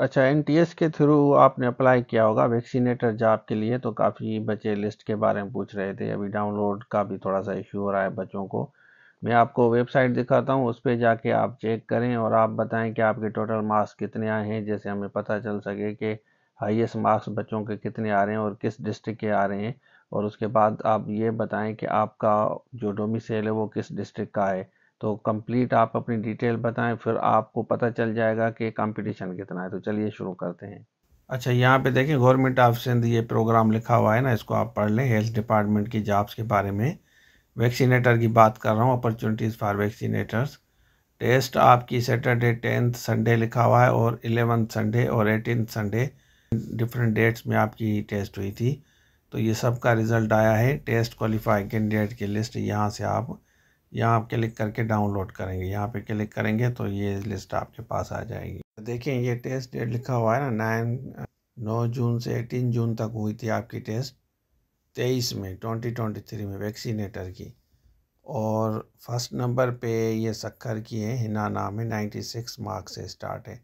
अच्छा एन के थ्रू आपने अप्लाई किया होगा वैक्सीनेटर जॉब के लिए तो काफ़ी बच्चे लिस्ट के बारे में पूछ रहे थे अभी डाउनलोड का भी थोड़ा सा इश्यू हो रहा है बच्चों को मैं आपको वेबसाइट दिखाता हूँ उस पर जाके आप चेक करें और आप बताएं कि आपके टोटल मार्क्स कितने आए हैं जैसे हमें पता चल सके कि हाइएस्ट मार्क्स बच्चों के कितने आ रहे हैं और किस डिस्ट्रिक्ट के आ रहे हैं और उसके बाद आप ये बताएँ कि आपका जो डोमिसल है वो किस डिस्ट्रिक्ट का है तो कंप्लीट आप अपनी डिटेल बताएं फिर आपको पता चल जाएगा कि कंपटीशन कितना है तो चलिए शुरू करते हैं अच्छा यहाँ पे देखें गवर्नमेंट ऑफ सिंध ये प्रोग्राम लिखा हुआ है ना इसको आप पढ़ लें हेल्थ डिपार्टमेंट की जॉब्स के बारे में वैक्सीनेटर की बात कर रहा हूँ अपॉर्चुनिटीज़ फॉर वैक्सीनेटर्स टेस्ट आपकी सैटरडे टेंथ संडे लिखा हुआ है और एलेवंथ संडे और एटीन संडे डिफरेंट डेट्स में आपकी टेस्ट हुई थी तो ये सब का रिज़ल्ट आया है टेस्ट क्वालिफाइड कैंडिडेट की लिस्ट यहाँ से आप यहाँ आप क्लिक करके डाउनलोड करेंगे यहाँ पे क्लिक करेंगे तो ये लिस्ट आपके पास आ जाएगी देखें ये टेस्ट डेट लिखा हुआ है ना नाइन नौ जून से एटीन जून तक हुई थी आपकी टेस्ट तेईस में ट्वेंटी ट्वेंटी थ्री में वैक्सीनेटर की और फर्स्ट नंबर पे ये शक्कर की है हिना नाम है नाइन्टी सिक्स मार्क्स से स्टार्ट है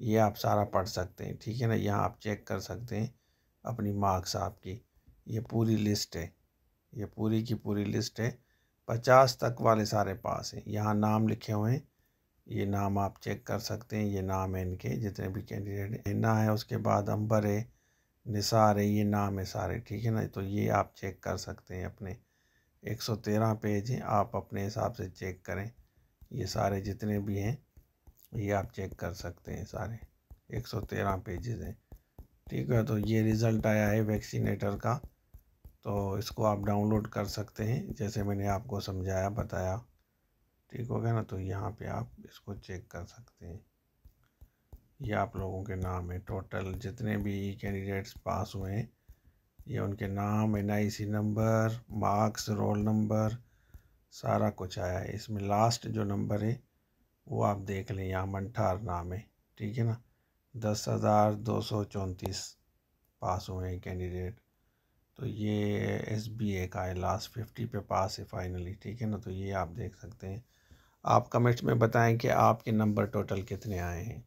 ये आप सारा पढ़ सकते हैं ठीक है ना यहाँ आप चेक कर सकते हैं अपनी मार्क्स आपकी ये पूरी लिस्ट है ये पूरी की पूरी लिस्ट है पचास तक वाले सारे पास हैं यहाँ नाम लिखे हुए हैं ये नाम आप चेक कर सकते हैं ये नाम है इनके जितने भी कैंडिडेट हैं ना है उसके बाद अंबर है निसार है ये नाम है सारे ठीक है ना तो ये आप चेक कर सकते हैं अपने 113 पेज हैं आप अपने हिसाब से चेक करें ये सारे जितने भी हैं ये आप चेक कर सकते हैं सारे 113 पेजेज हैं ठीक है तो ये रिज़ल्ट आया है वैक्सीनेटर का तो इसको आप डाउनलोड कर सकते हैं जैसे मैंने आपको समझाया बताया ठीक हो गया ना तो यहाँ पे आप इसको चेक कर सकते हैं ये आप लोगों के नाम है टोटल जितने भी कैंडिडेट्स पास हुए हैं ये उनके नाम एन नंबर मार्क्स रोल नंबर सारा कुछ आया है इसमें लास्ट जो नंबर है वो आप देख लें यहाँ मंठार नाम है ठीक है ना दस हज़ार दो सौ चौंतीस पास हुए हैं कैंडिडेट तो ये एस बी ए का है लास्ट फिफ्टी पे पास है फाइनली ठीक है ना तो ये आप देख सकते हैं आप कमेंट्स में बताएं कि आपके नंबर टोटल कितने आए हैं